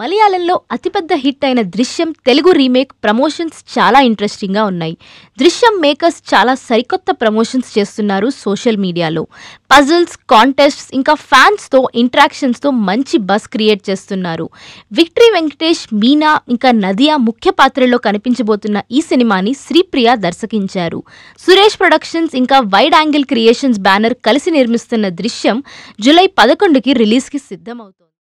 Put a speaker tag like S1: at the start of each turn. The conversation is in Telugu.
S1: మలయాళంలో అతిపెద్ద హిట్ అయిన
S2: దృశ్యం తెలుగు రీమేక్ ప్రమోషన్స్ చాలా ఇంట్రెస్టింగ్గా ఉన్నాయి దృశ్యం మేకర్స్ చాలా సరికొత్త ప్రమోషన్స్ చేస్తున్నారు సోషల్ మీడియాలో పజిల్స్ కాంటెస్ట్స్ ఇంకా ఫ్యాన్స్తో ఇంట్రాక్షన్స్తో మంచి బస్ క్రియేట్ చేస్తున్నారు విక్టరీ వెంకటేష్ మీనా ఇంకా నదియా ముఖ్య పాత్రల్లో కనిపించబోతున్న ఈ సినిమాని శ్రీప్రియ దర్శకించారు సురేష్ ప్రొడక్షన్స్ ఇంకా వైడ్ యాంగిల్ క్రియేషన్స్ బ్యానర్ కలిసి నిర్మిస్తున్న దృశ్యం జూలై పదకొండుకి
S1: రిలీజ్కి సిద్ధమవుతోంది